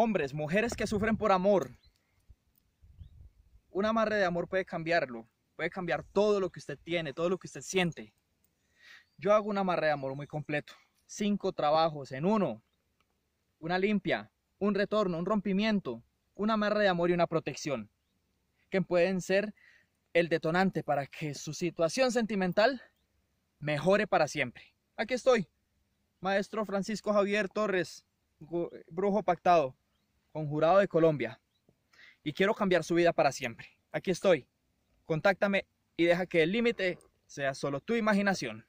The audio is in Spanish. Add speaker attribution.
Speaker 1: Hombres, mujeres que sufren por amor. Un amarre de amor puede cambiarlo. Puede cambiar todo lo que usted tiene, todo lo que usted siente. Yo hago un amarre de amor muy completo. Cinco trabajos en uno. Una limpia, un retorno, un rompimiento, una amarre de amor y una protección. Que pueden ser el detonante para que su situación sentimental mejore para siempre. Aquí estoy, maestro Francisco Javier Torres, brujo pactado jurado de Colombia, y quiero cambiar su vida para siempre. Aquí estoy. Contáctame y deja que el límite sea solo tu imaginación.